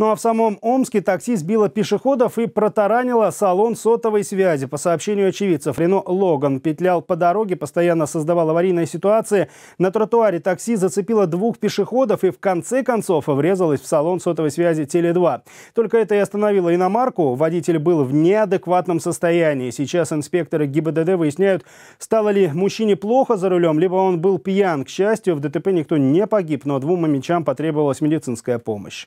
Ну а в самом Омске такси сбило пешеходов и протаранило салон сотовой связи. По сообщению очевидцев, Рено Логан петлял по дороге, постоянно создавал аварийные ситуации. На тротуаре такси зацепило двух пешеходов и в конце концов врезалось в салон сотовой связи Теле2. Только это и остановило иномарку. Водитель был в неадекватном состоянии. Сейчас инспекторы ГИБДД выясняют, стало ли мужчине плохо за рулем, либо он был пьян. К счастью, в ДТП никто не погиб, но двум мамичам потребовалась медицинская помощь.